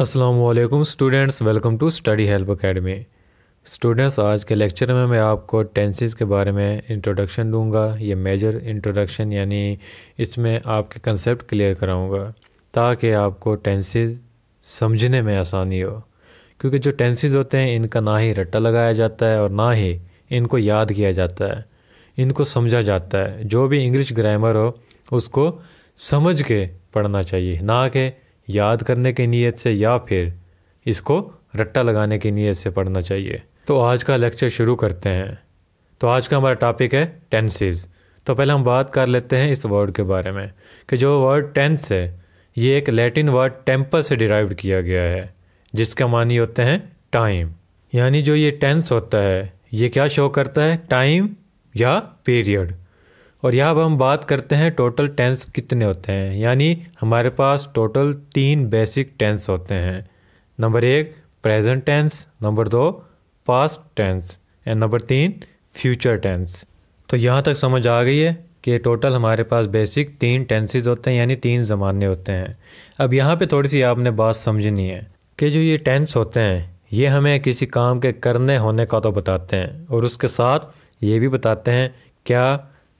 Aslam students welcome to study help academy students आज के lecture में मैं आपको टेंसेस के बारे में इंट्रोडक्शन दूंगा ये मेजर इंट्रोडक्शन यानी इसमें आपके कंसेप्ट क्लियर कराऊंगा ताकि आपको टेंसेस समझने में आसानी हो क्योंकि जो टेंसेस होते हैं इनका ना ही रट्टा लगाया जाता है और ना ही इनको याद किया जाता है इनको समझा जाता है जो भी इंग्लिश ग्रामर हो उसको समझ के पढ़ना चाहिए ना कि याद करने की नीयत से या फिर इसको रट्टा लगाने की नीयत से पढ़ना चाहिए तो आज का लेक्चर शुरू करते हैं तो आज का हमारा टॉपिक है टेंसेज तो पहले हम बात कर लेते हैं इस वर्ड के बारे में कि जो वर्ड टेंस है ये एक लैटिन वर्ड टेम्पर से डिराइव किया गया है जिसके मानी होते हैं टाइम यानी जो ये टेंस होता है ये क्या शो करता है टाइम या पीरियड और यहाँ अब हम बात करते हैं टोटल टेंस कितने होते हैं यानी हमारे पास टोटल तीन बेसिक टेंस होते हैं नंबर एक प्रेजेंट टेंस नंबर दो पास्ट टेंस एंड नंबर तीन फ्यूचर टेंस तो यहाँ तक समझ आ गई है कि टोटल हमारे पास बेसिक तीन टेंसेज होते हैं यानी तीन ज़माने होते हैं अब यहाँ पे थोड़ी सी आपने बात समझनी है कि जो ये टेंस होते हैं ये हमें किसी काम के करने होने का तो बताते हैं और उसके साथ ये भी बताते हैं क्या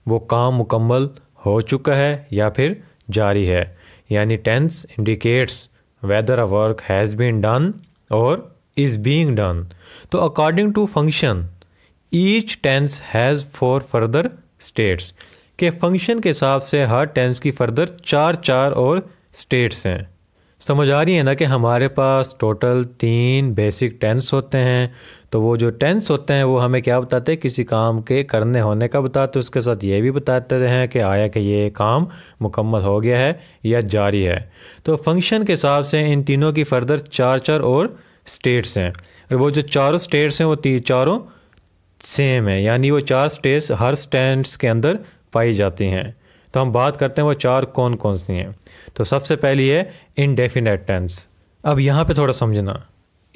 वो काम मुकम्मल हो चुका है या फिर जारी है यानी tense indicates whether a work has been done और इज़ बीइंग डन तो according to function each tense has four further states के फंक्शन के हिसाब से हर टेंस की फर्दर चार चार और स्टेट्स हैं समझ आ रही है ना कि हमारे पास टोटल तीन बेसिक टेंस होते हैं तो वो जो टेंस होते हैं वो हमें क्या बताते हैं किसी काम के करने होने का बताते हैं उसके साथ ये भी बताते हैं कि आया कि ये काम मुकम्मल हो गया है या जारी है तो फंक्शन के हिसाब से इन तीनों की फर्दर चार चार और स्टेट्स हैं और वो जो चारों स्टेट्स हैं वो चारों सेम है यानी वो चार स्टेट्स हर स्टैंड के अंदर पाई जाती हैं तो हम बात करते हैं वो चार कौन कौन सी हैं तो सबसे पहली है इनडेफिनेट टेंस अब यहाँ पे थोड़ा समझना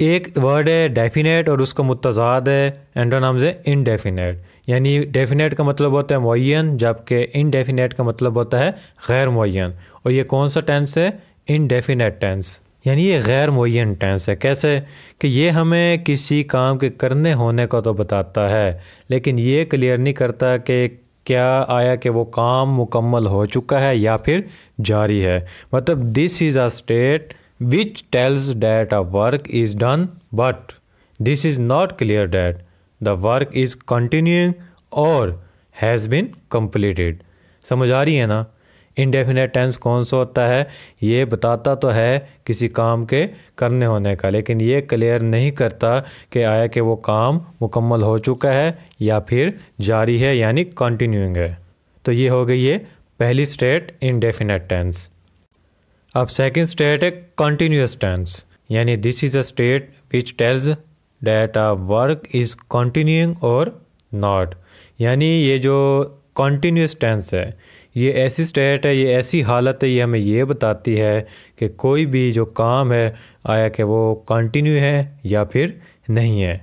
एक वर्ड है डेफिनेट और उसका मुतजाद है एंडोनाम्स है इनडेफिनेट यानी डेफिनेट का मतलब होता है मुन जबकि इनडेफिनेट का मतलब होता है गैर मुन और ये कौन सा टेंस है इनडेफिनेट टेंस यानी ये गैर मुन टेंस है कैसे कि ये हमें किसी काम के करने होने का तो बताता है लेकिन ये क्लियर नहीं करता कि क्या आया कि वो काम मुकम्मल हो चुका है या फिर जारी है मतलब this is a state which tells that a work is done but this is not clear that the work is continuing और हैज़ बिन कम्प्लीटेड समझ आ रही है ना इनडेफिनेट टेंस कौन सा होता है ये बताता तो है किसी काम के करने होने का लेकिन ये क्लियर नहीं करता कि आया कि वो काम मुकम्मल हो चुका है या फिर जारी है यानी कंटिन्यूइंग है तो ये हो गई ये पहली स्टेट इनडेफिनेट टेंस अब सेकंड स्टेट है कंटिन्यूस टेंस यानी this is a state which tells that a work is continuing और नॉट यानी ये जो कंटिन्यूस टेंस है ये ऐसी स्टेट है ये ऐसी हालत है ये हमें ये बताती है कि कोई भी जो काम है आया कि वो कंटिन्यू है या फिर नहीं है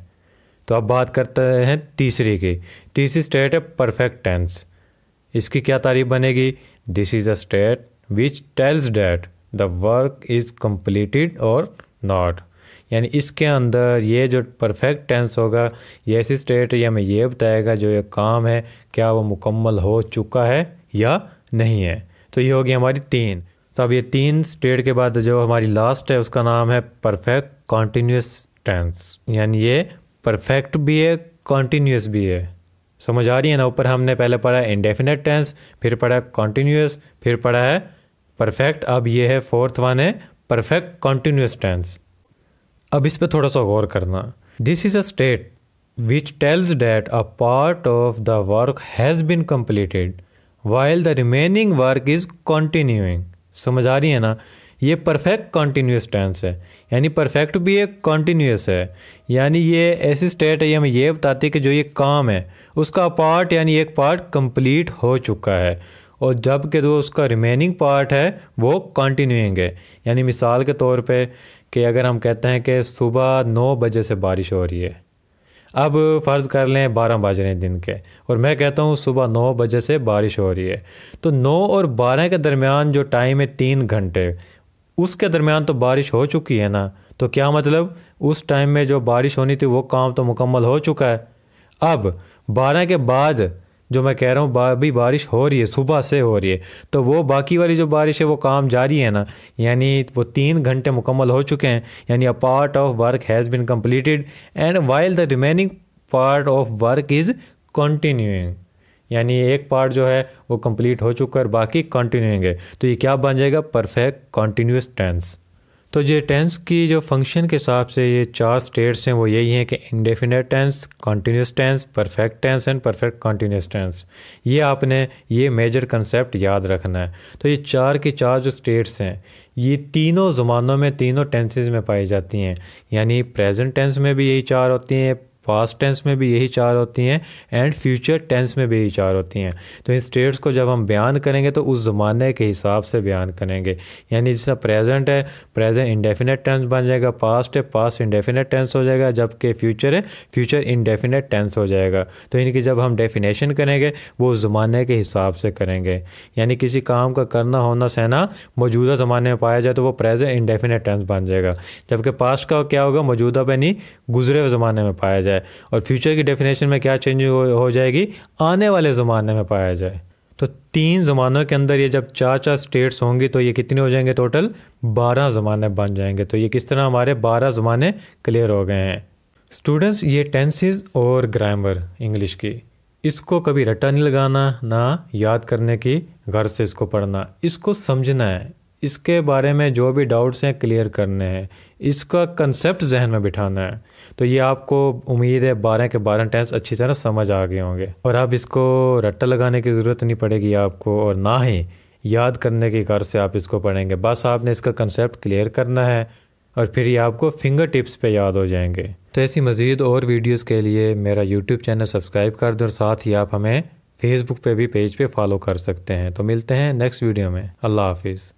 तो अब बात करते हैं तीसरी की तीसरी स्टेट है परफेक्ट टेंस इसकी क्या तारीफ बनेगी this is a state which tells that the work is completed और नॉट यानी इसके अंदर ये जो परफेक्ट टेंस होगा ये ऐसी स्टेट ये हमें ये बताएगा जो ये काम है क्या वो मुकम्मल हो चुका है या नहीं है तो ये होगी हमारी तीन तो अब ये तीन स्टेट के बाद जो हमारी लास्ट है उसका नाम है परफेक्ट कॉन्टीन्यूस टेंस यानी ये परफेक्ट भी है कॉन्टीन्यूस भी है समझ आ रही है ना ऊपर हमने पहले पढ़ा इंडेफिनेट टेंस फिर पढ़ा कॉन्टीन्यूस फिर पढ़ा है परफेक्ट अब ये है फोर्थ वन है परफेक्ट कॉन्टीन्यूस टेंस अब इस पर थोड़ा सा गौर करना this is a state which tells that a part of the work has been completed while the remaining work is continuing समझ आ रही है ना ये परफेक्ट कॉन्टीन्यूस टेंस है यानी परफेक्ट भी एक कॉन्टीन्यूस है यानी ये ऐसी स्टेट है ये हमें ये बताती है कि जो ये काम है उसका पार्ट यानी एक पार्ट कंप्लीट हो चुका है और जबकि जो उसका रिमेनिंग पार्ट है वो कॉन्टीन्यूइंग है यानी मिसाल के तौर पे कि अगर हम कहते हैं कि सुबह नौ बजे से बारिश हो रही है अब फ़र्ज़ कर लें बारह बज रहे हैं दिन के और मैं कहता हूँ सुबह नौ बजे से बारिश हो रही है तो नौ और बारह के दरमियान जो टाइम है तीन घंटे उसके दरमियान तो बारिश हो चुकी है ना तो क्या मतलब उस टाइम में जो बारिश होनी थी वो काम तो मुकम्मल हो चुका है अब बारह के बाद जो मैं कह रहा हूँ अभी बारिश हो रही है सुबह से हो रही है तो वो बाकी वाली जो बारिश है वो काम जारी है ना यानी वो तीन घंटे मुकम्मल हो चुके हैं यानी a part of work has been completed and while the remaining part of work is continuing यानी एक पार्ट जो है वो कंप्लीट हो चुका है और बाकी कंटिन्यूइंग है तो ये क्या बन जाएगा परफेक्ट कॉन्टीन्यूस टेंस तो ये टेंस की जो फंक्शन के हिसाब से ये चार स्टेट्स हैं वो यही हैं कि indefinite tense continuous tense perfect tense and perfect continuous tense ये आपने ये मेजर कंसेप्ट याद रखना है तो ये चार की चार जो स्टेट्स हैं ये तीनों ज़मानों में तीनों टेंसेज में पाई जाती हैं यानी प्रेजेंट टेंस में भी यही चार होती हैं पास्ट टेंस में भी यही चार होती हैं एंड फ्यूचर टेंस में भी यही चार होती हैं तो इन स्टेट्स को जब हम बयान करेंगे तो उस ज़माने के हिसाब से बयान करेंगे यानी जिसका प्रेजेंट है प्रेजेंट इंडेफिनेट टेंस बन जाएगा पास्ट है पास्ट इंडेफिनेट टेंस हो जाएगा जबकि फ्यूचर है फ्यूचर इंडेफिनेट टेंस हो जाएगा तो इनकी जब हम डेफिनेशन करेंगे वो उस ज़माने के हिसाब से करेंगे यानी किसी काम का करना होना सहना मौजूदा ज़माने में पाया जाए तो वो प्रेजेंट इंडेफिनेट टेंस बन जाएगा जबकि पास्ट का क्या होगा मौजूदा पे नहीं गुजरे हुए ज़माने में पाया जाए जाए और फ्यूचर की डेफिनेशन में क्या चेंज हो जाएगी आने वाले ज़माने में पाया जाए तो तीन ज़मानों के अंदर ये जब चार चार स्टेट्स होंगी तो ये कितने हो जाएंगे टोटल बारह ज़माने बन जाएंगे तो ये किस तरह हमारे बारह ज़माने क्लियर हो गए हैं स्टूडेंट्स ये टेंसेस और ग्रामर इंग्लिश की इसको कभी रटा नहीं लगाना ना याद करने की घर से इसको पढ़ना इसको समझना है इसके बारे में जो भी डाउट्स हैं क्लियर करने हैं इसका कंसेप्ट जहन में बिठाना है तो ये आपको उम्मीद है बारह के बारह टेंस अच्छी तरह समझ आ गए होंगे और अब इसको रट्टा लगाने की ज़रूरत नहीं पड़ेगी आपको और ना ही याद करने की कार से आप इसको पढ़ेंगे बस आपने इसका कंसेप्ट क्लियर करना है और फिर ये आपको फिंगर टिप्स पे याद हो जाएंगे तो ऐसी मज़ीद और वीडियोस के लिए मेरा यूट्यूब चैनल सब्सक्राइब कर दें और साथ ही आप हमें फेसबुक पे भी पेज पे फॉलो कर सकते हैं तो मिलते हैं नेक्स्ट वीडियो में अल्लाह हाफिज़